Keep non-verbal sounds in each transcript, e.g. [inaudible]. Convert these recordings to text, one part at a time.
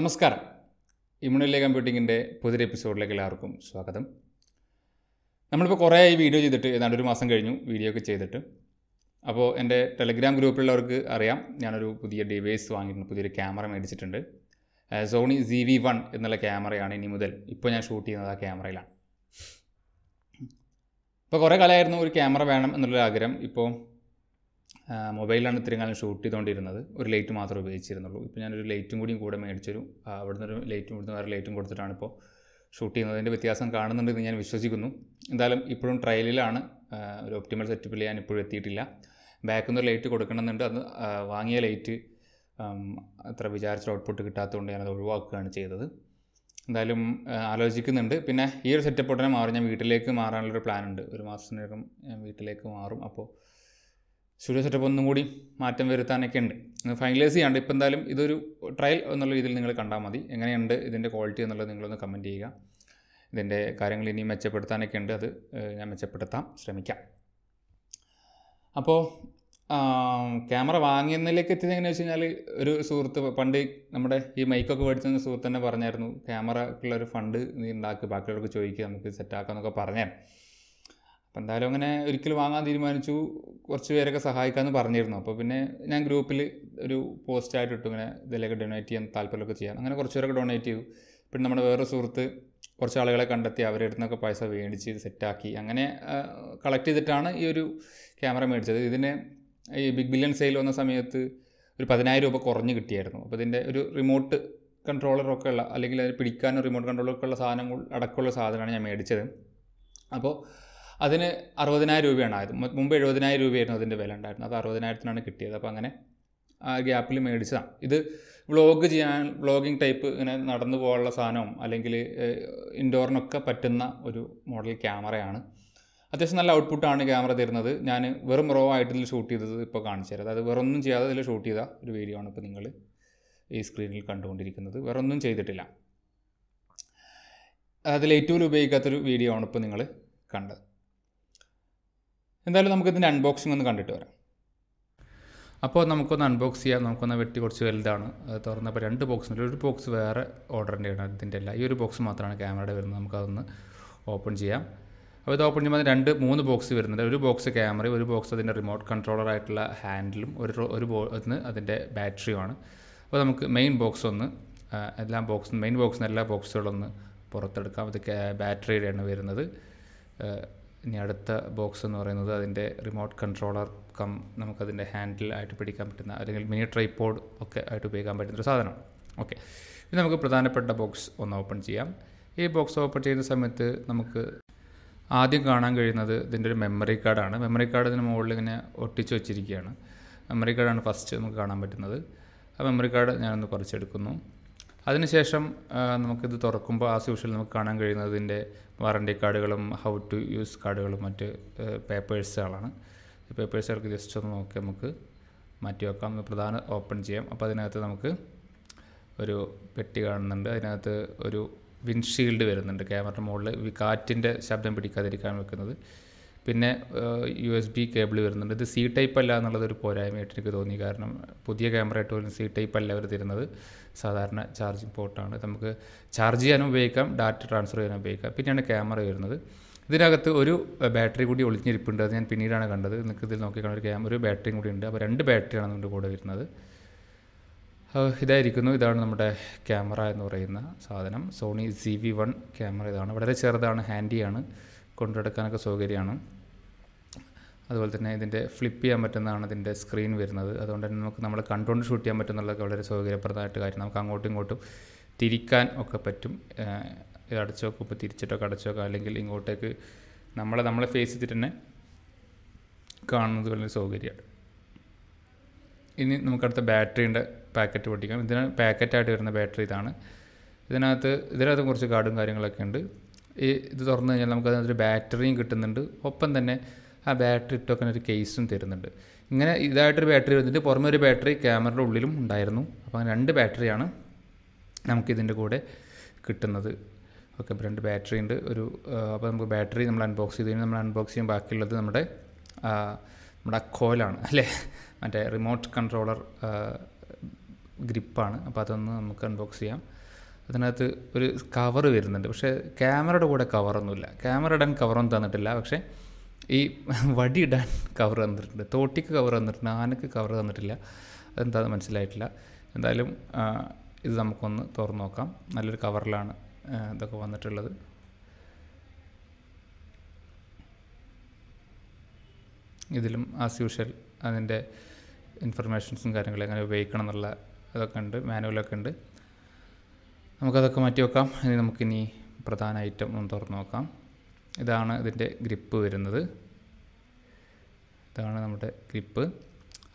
നമസ്കാരം ഇമ്മ്യൂണിലെ കമ്പ്യൂട്ടിങ്ങിൻ്റെ പുതിയൊരു എപ്പിസോഡിലേക്ക് എല്ലാവർക്കും സ്വാഗതം നമ്മളിപ്പോൾ കുറേ ഈ വീഡിയോ ചെയ്തിട്ട് ഏതാണ്ട് ഒരു മാസം കഴിഞ്ഞു വീഡിയോ ഒക്കെ ചെയ്തിട്ട് അപ്പോൾ എൻ്റെ ടെലഗ്രാം ഗ്രൂപ്പിലുള്ളവർക്ക് അറിയാം ഞാനൊരു പുതിയ ഡിവൈസ് വാങ്ങിയിട്ടുണ്ട് പുതിയൊരു ക്യാമറ മേടിച്ചിട്ടുണ്ട് സോണി സി വി വൺ എന്നുള്ള ക്യാമറയാണ് ഇനി മുതൽ ഇപ്പോൾ ഞാൻ ഷൂട്ട് ചെയ്യുന്നത് ആ ക്യാമറയിലാണ് ഇപ്പോൾ കുറേ കാലമായിരുന്നു ഒരു ക്യാമറ വേണം എന്നുള്ളൊരു ആഗ്രഹം ഇപ്പോൾ മൊബൈലാണ് ഇത്രയും കാലം ഷൂട്ട് ചെയ്തുകൊണ്ടിരുന്നത് ഒരു ലൈറ്റ് മാത്രമേ ഉപയോഗിച്ചിരുന്നുള്ളൂ ഇപ്പോൾ ഞാനൊരു ലൈറ്റും കൂടിയും കൂടെ മേടിച്ചൊരു അവിടുന്ന് ഒരു ലൈറ്റും ഇവിടുന്ന് വേറെ ലൈറ്റും കൊടുത്തിട്ടാണ് ഇപ്പോൾ ഷൂട്ട് ചെയ്യുന്നത് അതിൻ്റെ വ്യത്യാസം കാണുന്നുണ്ടെന്ന് ഞാൻ വിശ്വസിക്കുന്നു എന്തായാലും ഇപ്പോഴും ട്രയലിലാണ് ഒരു ഒപ്റ്റിമൽ സെറ്റപ്പിൽ ഞാൻ ഇപ്പോഴും എത്തിയിട്ടില്ല ബാക്കിൽ നിന്ന് ലൈറ്റ് കൊടുക്കണമെന്നുണ്ട് അത് വാങ്ങിയ ലൈറ്റ് അത്ര വിചാരിച്ച ഔട്ട്പുട്ട് കിട്ടാത്തതുകൊണ്ട് ഞാനത് ഒഴിവാക്കുകയാണ് ചെയ്തത് എന്തായാലും ആലോചിക്കുന്നുണ്ട് പിന്നെ ഈ ഒരു സെറ്റപ്പ് ഉടനെ മാറി ഞാൻ വീട്ടിലേക്ക് മാറാനുള്ളൊരു പ്ലാനുണ്ട് ഒരു മാസത്തിനകം ഞാൻ വീട്ടിലേക്ക് മാറും അപ്പോൾ സ്റ്റുഡിയോ സെറ്റപ്പ് ഒന്നും കൂടി മാറ്റം വരുത്താനൊക്കെ ഉണ്ട് ഫൈനലൈസ് ചെയ്യാണ്ട് ഇപ്പോൾ എന്തായാലും ഇതൊരു ട്രയൽ എന്നുള്ള രീതിയിൽ നിങ്ങൾ കണ്ടാൽ മതി എങ്ങനെയുണ്ട് ഇതിൻ്റെ ക്വാളിറ്റി എന്നുള്ളത് നിങ്ങളൊന്ന് കമൻറ്റ് ചെയ്യുക ഇതിൻ്റെ കാര്യങ്ങൾ ഇനി മെച്ചപ്പെടുത്താനൊക്കെ ഉണ്ട് അത് ഞാൻ മെച്ചപ്പെടുത്താം ശ്രമിക്കാം അപ്പോൾ ക്യാമറ വാങ്ങിയെന്നതിലേക്ക് എത്തിയത് എങ്ങനെയാ വെച്ച് കഴിഞ്ഞാൽ ഒരു സുഹൃത്ത് പണ്ട് നമ്മുടെ ഈ മൈക്കൊക്കെ മേടിച്ചെന്ന സുഹൃത്ത് തന്നെ പറഞ്ഞായിരുന്നു ക്യാമറക്കുള്ള ഒരു ഫണ്ട് നീ ഉണ്ടാക്കി ബാക്കിയുള്ളവർക്ക് ചോദിക്കുക നമുക്ക് സെറ്റാക്കാം എന്നൊക്കെ പറഞ്ഞാൽ അപ്പോൾ എന്തായാലും അങ്ങനെ ഒരിക്കൽ വാങ്ങാൻ തീരുമാനിച്ചു കുറച്ച് പേരൊക്കെ സഹായിക്കാമെന്ന് പറഞ്ഞിരുന്നു അപ്പോൾ പിന്നെ ഞാൻ ഗ്രൂപ്പിൽ ഒരു പോസ്റ്റായിട്ട് ഇട്ടു ഇങ്ങനെ ഇതിലേക്ക് ഡൊണേറ്റ് ചെയ്യാൻ താല്പര്യമൊക്കെ ചെയ്യാം അങ്ങനെ കുറച്ച് പേരൊക്കെ ഡൊണേറ്റ് ചെയ്തു പിന്നെ നമ്മുടെ വേറെ സുഹൃത്ത് കുറച്ച് ആളുകളെ കണ്ടെത്തി അവരുടെ അടുത്തുനിന്നൊക്കെ പൈസ മേടിച്ച് സെറ്റാക്കി അങ്ങനെ കളക്ട് ചെയ്തിട്ടാണ് ഈ ഒരു ക്യാമറ മേടിച്ചത് ഇതിന് ഈ ബിഗ് ബില്യൺ സെയിൽ വന്ന സമയത്ത് ഒരു പതിനായിരം രൂപ കുറഞ്ഞ് കിട്ടിയായിരുന്നു അപ്പോൾ ഇതിൻ്റെ ഒരു റിമോട്ട് കൺട്രോളറൊക്കെ ഉള്ള അല്ലെങ്കിൽ അതിന് പിടിക്കാനും റിമോട്ട് കൺട്രോളറൊക്കെ ഉള്ള സാധനങ്ങൾ അടക്കമുള്ള സാധനമാണ് ഞാൻ മേടിച്ചത് അപ്പോൾ അതിന് അറുപതിനായിരം രൂപയാണ് ആയത് മുമ്പ് എഴുപതിനായിരം രൂപയായിരുന്നു അതിൻ്റെ വില ഉണ്ടായിരുന്നത് അത് അറുപതിനായിരത്തിനാണ് കിട്ടിയത് അപ്പോൾ അങ്ങനെ ആ ഗ്യാപ്പിൽ മേടിച്ചതാണ് ഇത് വ്ളോഗ് ചെയ്യാൻ വ്ളോഗിങ് ടൈപ്പ് ഇങ്ങനെ നടന്നു പോകാനുള്ള സാധനവും അല്ലെങ്കിൽ ഇൻഡോറിനൊക്കെ പറ്റുന്ന ഒരു മോഡൽ ക്യാമറയാണ് അത്യാവശ്യം നല്ല ഔട്ട്പുട്ടാണ് ക്യാമറ തരുന്നത് ഞാൻ വെറും റോ ആയിട്ട് ഇതിൽ ഷൂട്ട് ചെയ്തത് ഇപ്പോൾ കാണിച്ചു തരാം അതായത് വേറൊന്നും ചെയ്യാതെ ഇതിൽ ഷൂട്ട് ചെയ്ത ഒരു വീഡിയോ ആണ് ഇപ്പോൾ നിങ്ങൾ ഈ സ്ക്രീനിൽ കണ്ടുകൊണ്ടിരിക്കുന്നത് വേറൊന്നും ചെയ്തിട്ടില്ല അതിൽ ഏറ്റവും ഉപയോഗിക്കാത്തൊരു വീഡിയോ ആണ് ഇപ്പോൾ നിങ്ങൾ കണ്ടത് എന്തായാലും നമുക്കിതിൻ്റെ അൺബോക്സിംഗ് ഒന്ന് കണ്ടിട്ട് വരാം അപ്പോൾ നമുക്കൊന്ന് അൺബോക്സ് ചെയ്യാം നമുക്കൊന്ന് വെട്ടി കുറച്ച് വലുതാണ് അത് തുറന്നപ്പോൾ രണ്ട് ബോക്സ് ഉണ്ട് ഒരു ബോക്സ് വേറെ ഓർഡറിൻ്റെ ചെയ്യണം ഇതിൻ്റെ അല്ല ഈ ഒരു ബോക്സ് മാത്രമാണ് ക്യാമറയുടെ വരുന്നത് നമുക്കതൊന്ന് ഓപ്പൺ ചെയ്യാം അപ്പോൾ ഇത് ഓപ്പൺ ചെയ്യുമ്പോൾ രണ്ട് മൂന്ന് ബോക്സ് വരുന്നുണ്ട് ഒരു ബോക്സ് ക്യാമറ ഒരു ബോക്സ് അതിൻ്റെ റിമോട്ട് കൺട്രോളർ ആയിട്ടുള്ള ഹാൻഡിലും ഒരു ഒരു ബോന്ന് അതിൻ്റെ ബാറ്ററിയുമാണ് അപ്പോൾ നമുക്ക് മെയിൻ ബോക്സ് ഒന്ന് എല്ലാ ബോക്സും മെയിൻ ബോക്സിൽ നിന്ന് എല്ലാ ബോക്സുകളൊന്ന് പുറത്തെടുക്കാം അത് ബാറ്ററിയുടെയാണ് വരുന്നത് ഇനി അടുത്ത ബോക്സ് എന്ന് പറയുന്നത് അതിൻ്റെ റിമോട്ട് കൺട്രോളർ കം നമുക്കതിൻ്റെ ഹാൻഡിൽ ആയിട്ട് പിടിക്കാൻ പറ്റുന്ന അല്ലെങ്കിൽ മിനി ട്രൈപോഡ് ഒക്കെ ആയിട്ട് ഉപയോഗിക്കാൻ പറ്റുന്ന ഒരു സാധനമാണ് ഓക്കെ ഇനി നമുക്ക് പ്രധാനപ്പെട്ട ബോക്സ് ഒന്ന് ഓപ്പൺ ചെയ്യാം ഈ ബോക്സ് ഓപ്പൺ ചെയ്യുന്ന സമയത്ത് നമുക്ക് ആദ്യം കാണാൻ കഴിയുന്നത് ഇതിൻ്റെ ഒരു മെമ്മറി കാർഡാണ് മെമ്മറി കാർഡ് ഇതിന് മുകളിൽ ഇങ്ങനെ ഒട്ടിച്ചു വെച്ചിരിക്കുകയാണ് മെമ്മറി കാർഡാണ് ഫസ്റ്റ് നമുക്ക് കാണാൻ പറ്റുന്നത് ആ മെമ്മറി കാർഡ് ഞാനൊന്ന് പറിച്ചെടുക്കുന്നു അതിനുശേഷം നമുക്കിത് തുറക്കുമ്പോൾ ആസ് യൂഷ്വൽ നമുക്ക് കാണാൻ കഴിയുന്നത് ഇതിൻ്റെ വാറണ്ടി കാർഡുകളും ഹൗ ടു യൂസ് കാർഡുകളും മറ്റ് പേപ്പേഴ്സുകളാണ് പേപ്പേഴ്സുകൾക്ക് ജസ്റ്റ് ഒന്ന് നോക്കി നമുക്ക് മാറ്റി വെക്കാം പ്രധാന ഓപ്പൺ ചെയ്യാം അപ്പോൾ അതിനകത്ത് നമുക്ക് ഒരു പെട്ടി കാണുന്നുണ്ട് അതിനകത്ത് ഒരു വിൻഷീൽഡ് വരുന്നുണ്ട് ക്യാമറ മുകളിൽ കാറ്റിൻ്റെ ശബ്ദം പിടിക്കാതിരിക്കാൻ വെക്കുന്നത് പിന്നെ യു എസ് ബി കേബിൾ വരുന്നുണ്ട് ഇത് സി ടൈപ്പ് അല്ല എന്നുള്ളതൊരു പോരായ്മയായിട്ട് എനിക്ക് തോന്നി കാരണം പുതിയ ക്യാമറ ആയിട്ട് പോലും സി ടൈപ്പ് അല്ല അവർ തരുന്നത് സാധാരണ ചാർജിങ് പോർട്ടാണ് നമുക്ക് ചാർജ് ചെയ്യാനും ഉപയോഗിക്കാം ഡാറ്റ ട്രാൻസ്ഫർ ചെയ്യാനും ഉപയോഗിക്കാം പിന്നെയാണ് ക്യാമറ വരുന്നത് ഇതിനകത്ത് ഒരു ബാറ്ററി കൂടി ഒളിഞ്ഞിരിപ്പുണ്ട് അത് ഞാൻ പിന്നീടാണ് കണ്ടത് നിങ്ങൾക്ക് ഇതിൽ നോക്കിക്കാണാൻ ഒരു ക്യാമറ ഒരു ബാറ്ററിയും കൂടി ഉണ്ട് അപ്പോൾ രണ്ട് ബാറ്ററിയാണ് നമ്മുടെ കൂടെ വരുന്നത് ഇതായിരിക്കുന്നു ഇതാണ് നമ്മുടെ ക്യാമറ എന്ന് പറയുന്ന സാധനം Sony C V one camera ഇതാണ് വളരെ ചെറുതാണ് ഹാൻഡിയാണ് കൊണ്ടുനടക്കാനൊക്കെ സൗകര്യമാണ് അതുപോലെ തന്നെ ഇതിൻ്റെ ഫ്ലിപ്പ് ചെയ്യാൻ പറ്റുന്നതാണ് ഇതിൻ്റെ സ്ക്രീൻ വരുന്നത് അതുകൊണ്ട് തന്നെ നമുക്ക് നമ്മൾ കണ്ടുകൊണ്ട് ഷൂട്ട് ചെയ്യാൻ പറ്റുന്നതൊക്കെ വളരെ സൗകര്യപ്രദമായിട്ട് കാര്യം നമുക്ക് അങ്ങോട്ടും ഇങ്ങോട്ടും തിരിക്കാൻ ഒക്കെ പറ്റും ഇത് അടച്ചോ ഇപ്പോൾ തിരിച്ചിട്ടൊക്കെ അടച്ചു അല്ലെങ്കിൽ ഇങ്ങോട്ടേക്ക് നമ്മളെ നമ്മളെ ഫേസ് ചെയ്തിട്ട് തന്നെ കാണുന്നത് വളരെ സൗകര്യമാണ് ഇനി നമുക്കടുത്ത ബാറ്ററിൻ്റെ പാക്കറ്റ് പൊട്ടിക്കാം ഇതിന് പാക്കറ്റായിട്ട് വരുന്ന ബാറ്ററി ഇതാണ് ഇതിനകത്ത് ഇതിനകത്ത് കുറച്ച് കാർഡും കാര്യങ്ങളൊക്കെ ഉണ്ട് ഇത് തുറന്നു കഴിഞ്ഞാൽ നമുക്ക് അതിനകത്തൊരു ബാറ്ററിയും കിട്ടുന്നുണ്ട് ഒപ്പം തന്നെ ആ ബാറ്ററി ഇട്ടൊക്കെ ഒരു കേസും തരുന്നുണ്ട് ഇങ്ങനെ ഇതായിട്ടൊരു ബാറ്ററി വന്നിട്ട് പുറമെ ഒരു ബാറ്ററി ക്യാമറയുടെ ഉള്ളിലും ഉണ്ടായിരുന്നു അപ്പോൾ രണ്ട് ബാറ്ററിയാണ് നമുക്കിതിൻ്റെ കൂടെ കിട്ടുന്നത് ഓക്കെ അപ്പോൾ രണ്ട് ബാറ്ററി ഉണ്ട് ഒരു അപ്പോൾ നമുക്ക് ബാറ്ററി നമ്മൾ അൺബോക്സ് ചെയ്ത് കഴിഞ്ഞാൽ നമ്മൾ അൺബോക്സ് ചെയ്യാൻ ബാക്കിയുള്ളത് നമ്മുടെ നമ്മുടെ അക്കോലാണ് അല്ലേ മറ്റേ റിമോട്ട് കൺട്രോളർ ഗ്രിപ്പാണ് അപ്പോൾ അതൊന്ന് നമുക്ക് അൺബോക്സ് ചെയ്യാം അതിനകത്ത് ഒരു കവർ വരുന്നുണ്ട് പക്ഷേ ക്യാമറയുടെ കൂടെ കവറൊന്നുമില്ല ക്യാമറ ഇടാൻ കവറൊന്നും തന്നിട്ടില്ല പക്ഷേ ഈ [laughs] വടി ഇടാൻ കവർ തന്നിട്ടുണ്ട് തോട്ടിക്ക് കവർ തന്നിട്ടുണ്ട് ആനക്ക് കവർ തന്നിട്ടില്ല അതെന്താണെന്ന് മനസ്സിലായിട്ടില്ല എന്തായാലും ഇത് നമുക്കൊന്ന് തുറന്നു നോക്കാം നല്ലൊരു കവറിലാണ് ഇതൊക്കെ വന്നിട്ടുള്ളത് ഇതിലും ആസ് യൂഷൽ അതിൻ്റെ ഇൻഫർമേഷൻസും കാര്യങ്ങളും എങ്ങനെ ഉപയോഗിക്കണം എന്നുള്ള അതൊക്കെ ഉണ്ട് മാനുവലൊക്കെ ഉണ്ട് നമുക്കതൊക്കെ മാറ്റി വെക്കാം ഇനി നമുക്കിനി പ്രധാന ഐറ്റം ഒന്ന് തുറന്നു നോക്കാം ഇതാണ് ഇതിൻ്റെ ഗ്രിപ്പ് വരുന്നത് ഇതാണ് നമ്മുടെ ഗ്രിപ്പ്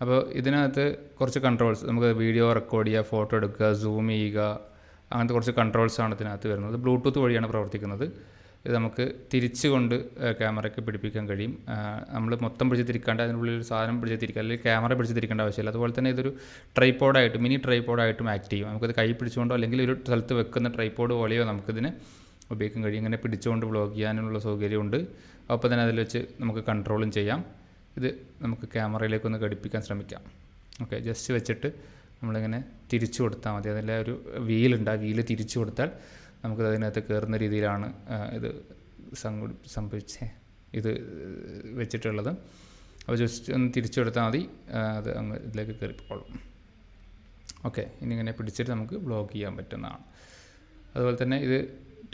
അപ്പോൾ ഇതിനകത്ത് കുറച്ച് കൺട്രോൾസ് നമുക്ക് വീഡിയോ റെക്കോർഡ് ചെയ്യുക ഫോട്ടോ എടുക്കുക സൂം ചെയ്യുക അങ്ങനത്തെ കുറച്ച് കൺട്രോൾസാണ് ഇതിനകത്ത് വരുന്നത് ബ്ലൂടൂത്ത് വഴിയാണ് പ്രവർത്തിക്കുന്നത് ഇത് നമുക്ക് തിരിച്ചു കൊണ്ട് ക്യാമറയ്ക്ക് പിടിപ്പിക്കാൻ കഴിയും നമ്മൾ മൊത്തം പിടിച്ച് തിരിക്കാണ്ട് അതിനുള്ളിൽ ഒരു സാധനം പിടിച്ച് തിരിക്കുക അല്ലെങ്കിൽ ക്യാമറ പിടിച്ച് തിരിക്കേണ്ട ആവശ്യമില്ല അതുപോലെ തന്നെ ഇതൊരു ട്രൈപ്പോഡായിട്ട് മിനി ട്രൈപ്പോഡായിട്ടും ആക്ട് ചെയ്യും നമുക്കത് കൈ പിടിച്ചുകൊണ്ടോ അല്ലെങ്കിൽ ഒരു സ്ഥലത്ത് വെക്കുന്ന ട്രൈപ്പോഡ് പോലെയോ നമുക്കിതിനെ ഉപയോഗിക്കാൻ കഴിയും ഇങ്ങനെ പിടിച്ചുകൊണ്ട് ബ്ലോഗ് ചെയ്യാനുള്ള സൗകര്യമുണ്ട് അപ്പോൾ തന്നെ അതിൽ വെച്ച് നമുക്ക് കൺട്രോളും ചെയ്യാം ഇത് നമുക്ക് ക്യാമറയിലേക്കൊന്ന് ഘടിപ്പിക്കാൻ ശ്രമിക്കാം ഓക്കെ ജസ്റ്റ് വെച്ചിട്ട് നമ്മളിങ്ങനെ തിരിച്ചു കൊടുത്താൽ മതി അതിൻ്റെ ഒരു വീലുണ്ട് ആ വീല് തിരിച്ചു കൊടുത്താൽ നമുക്കത് അതിനകത്ത് കയറുന്ന രീതിയിലാണ് ഇത് സംഭവിച്ചേ ഇത് വെച്ചിട്ടുള്ളത് അപ്പോൾ ജസ്റ്റ് ഒന്ന് തിരിച്ചു കൊടുത്താൽ മതി അത് അങ്ങ് ഇതിലേക്ക് കയറിപ്പോളും ഓക്കെ ഇനി ഇങ്ങനെ പിടിച്ചിട്ട് നമുക്ക് ബ്ലോക്ക് ചെയ്യാൻ പറ്റുന്നതാണ് അതുപോലെ തന്നെ ഇത്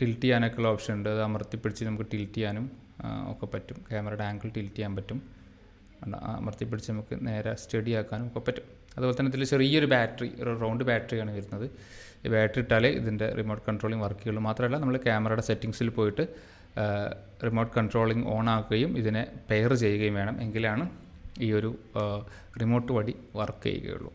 ടിൽറ്റ് ഉള്ള ഓപ്ഷൻ ഉണ്ട് അത് അമർത്തി നമുക്ക് ടിൽറ്റ് ചെയ്യാനും ഒക്കെ പറ്റും ക്യാമറയുടെ ആംഗിൾ ടിൽറ്റ് ചെയ്യാൻ പറ്റും അമർത്തി നമുക്ക് നേരെ സ്റ്റഡി ആക്കാനും ഒക്കെ പറ്റും അതുപോലെ തന്നെ ഇതിൽ ചെറിയൊരു ബാറ്ററി ഒരു റൗണ്ട് ബാറ്ററിയാണ് വരുന്നത് ബാറ്ററി ഇട്ടാലേ ഇതിൻ്റെ റിമോട്ട് കൺട്രോളിങ് വർക്ക് ചെയ്യുള്ളൂ മാത്രമല്ല നമ്മൾ ക്യാമറയുടെ സെറ്റിങ്സിൽ പോയിട്ട് റിമോട്ട് കൺട്രോളിങ് ഓൺ ആക്കുകയും ഇതിനെ പെയർ ചെയ്യുകയും വേണം എങ്കിലാണ് ഈ ഒരു റിമോട്ട് വഴി വർക്ക് ചെയ്യുകയുള്ളൂ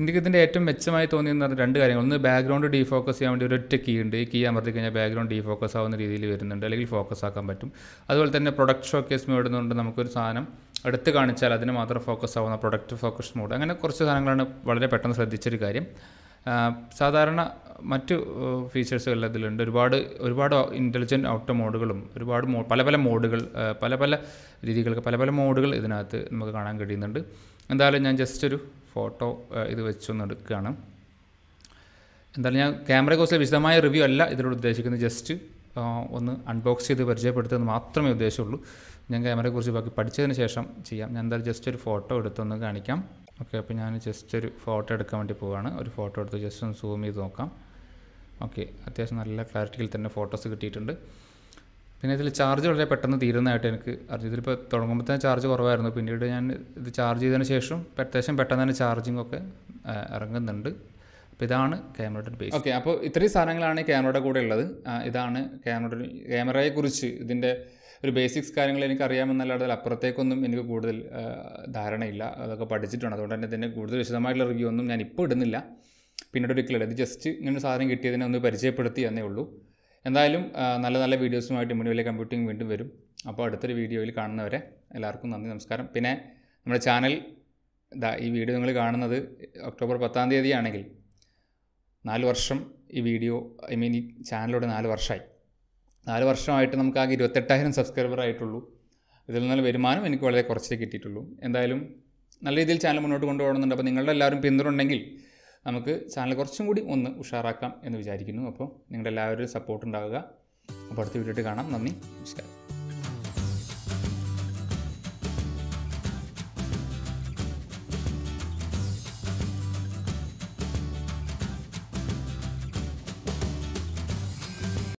എനിക്ക് ഇതിൻ്റെ ഏറ്റവും മെച്ചമായി തോന്നിയെന്ന് പറഞ്ഞാൽ രണ്ട് കാര്യങ്ങൾ ഒന്ന് ബാക്ക്ഗ്രൗണ്ട് ഡീഫോക്കസ് ചെയ്യാൻ വേണ്ടി ഒരൊറ്റ കീ ഉണ്ട് ഈ കീ അമർത്തി കഴിഞ്ഞാൽ ബാക്ക്ഗ്രൗണ്ട് ഡീഫോക്കസ് ആവുന്ന രീതിയിൽ വരുന്നുണ്ട് അല്ലെങ്കിൽ ഫോക്കസ് ആക്കാൻ പറ്റും അതുപോലെ തന്നെ പ്രൊഡക്റ്റ് ഷോക്കേസ് മോടുന്നുണ്ട് നമുക്കൊരു സാധനം അടുത്ത് കാണിച്ചാൽ അതിന് മാത്രം ഫോക്കസ് ആവുന്ന പ്രൊഡക്റ്റ് ഫോക്കസ് മോഡ് അങ്ങനെ കുറച്ച് സാധനങ്ങളാണ് വളരെ പെട്ടെന്ന് ശ്രദ്ധിച്ചൊരു കാര്യം സാധാരണ മറ്റ് ഫീച്ചേഴ്സുകളിൽ അതിലുണ്ട് ഒരുപാട് ഒരുപാട് ഇൻ്റലിജൻറ്റ് ഔട്ടോ മോഡുകളും ഒരുപാട് മോ പല പല മോഡുകൾ പല പല രീതികൾക്ക് പല പല മോഡുകൾ ഇതിനകത്ത് നമുക്ക് കാണാൻ കഴിയുന്നുണ്ട് എന്തായാലും ഞാൻ ജസ്റ്റ് ഒരു ഫോട്ടോ ഇത് വെച്ചൊന്ന് എടുക്കുകയാണ് എന്തായാലും ഞാൻ കുറിച്ച് വിശദമായ റിവ്യൂ അല്ല ഇതിലൂടെ ഉദ്ദേശിക്കുന്നത് ജസ്റ്റ് ഒന്ന് അൺബോക്സ് ചെയ്ത് പരിചയപ്പെടുത്തുന്നത് മാത്രമേ ഉദ്ദേശമുള്ളൂ ഞാൻ ക്യാമറയെക്കുറിച്ച് ബാക്കി പഠിച്ചതിന് ശേഷം ചെയ്യാം ഞാൻ എന്തായാലും ജസ്റ്റ് ഒരു ഫോട്ടോ എടുത്തൊന്ന് കാണിക്കാം ഓക്കെ അപ്പോൾ ഞാൻ ജസ്റ്റ് ഒരു ഫോട്ടോ എടുക്കാൻ വേണ്ടി പോവുകയാണ് ഒരു ഫോട്ടോ എടുത്ത് ജസ്റ്റ് ഒന്ന് സൂം ചെയ്ത് നോക്കാം ഓക്കെ അത്യാവശ്യം നല്ല ക്ലാരിറ്റിയിൽ തന്നെ ഫോട്ടോസ് കിട്ടിയിട്ടുണ്ട് പിന്നെ ഇതിൽ ചാർജ് വളരെ പെട്ടെന്ന് തീരുന്നതായിട്ട് എനിക്ക് അറിഞ്ഞു ഇതിലിപ്പോൾ തുടങ്ങുമ്പോൾ തന്നെ ചാർജ് കുറവായിരുന്നു പിന്നീട് ഞാൻ ഇത് ചാർജ് ചെയ്തതിന് ശേഷം അത്യാവശ്യം പെട്ടെന്ന് തന്നെ ചാർജിങ് ഒക്കെ ഇറങ്ങുന്നുണ്ട് അപ്പോൾ ഇതാണ് ക്യാമറയുടെ ബേസ് ഓക്കെ അപ്പോൾ ഇത്രയും സാധനങ്ങളാണ് ക്യാമറയുടെ കൂടെ ഉള്ളത് ഇതാണ് ക്യാമറയുടെ ക്യാമറയെക്കുറിച്ച് ഇതിൻ്റെ ഒരു ബേസിക്സ് കാര്യങ്ങൾ എനിക്ക് അറിയാമെന്നല്ലാതെ അപ്പുറത്തേക്കൊന്നും എനിക്ക് കൂടുതൽ ധാരണയില്ല അതൊക്കെ പഠിച്ചിട്ടുണ്ട് അതുകൊണ്ട് തന്നെ ഇതിൻ്റെ കൂടുതൽ വിശദമായിട്ടുള്ള റിവ്യൂ ഒന്നും ഞാൻ ഇപ്പോൾ ഇടുന്നില്ല പിന്നീട് ഒരിക്കലും ഇത് ജസ്റ്റ് ഇങ്ങനെ സാധനം കിട്ടിയതിനെ ഒന്ന് പരിചയപ്പെടുത്തി എന്നേ ഉള്ളൂ എന്തായാലും നല്ല നല്ല വീഡിയോസുമായിട്ട് മുന്നിലെ കമ്പ്യൂട്ടിംഗ് വീണ്ടും വരും അപ്പോൾ അടുത്തൊരു വീഡിയോയിൽ കാണുന്നവരെ എല്ലാവർക്കും നന്ദി നമസ്കാരം പിന്നെ നമ്മുടെ ചാനൽ ഇതാ ഈ വീഡിയോ നിങ്ങൾ കാണുന്നത് ഒക്ടോബർ പത്താം തീയതി ആണെങ്കിൽ നാല് വർഷം ഈ വീഡിയോ ഐ മീൻ ഈ ചാനലോട് നാല് വർഷമായി നാല് വർഷമായിട്ട് നമുക്ക് ആകെ ഇരുപത്തെട്ടായിരം സബ്സ്ക്രൈബർ ആയിട്ടുള്ളൂ ഇതിൽ നിന്നുള്ള വരുമാനം എനിക്ക് വളരെ കുറച്ചേ കിട്ടിയിട്ടുള്ളൂ എന്തായാലും നല്ല രീതിയിൽ ചാനൽ മുന്നോട്ട് കൊണ്ടുപോകണമെന്നുണ്ട് അപ്പോൾ നിങ്ങളുടെ എല്ലാവരും പിന്തുണ നമുക്ക് ചാനൽ കുറച്ചും കൂടി ഒന്ന് ഉഷാറാക്കാം എന്ന് വിചാരിക്കുന്നു അപ്പോൾ നിങ്ങളുടെ എല്ലാവരും സപ്പോർട്ട് ഉണ്ടാകുക അപ്പോൾ അടുത്ത വീഡിയോയിട്ട് കാണാം നന്ദി നമസ്കാരം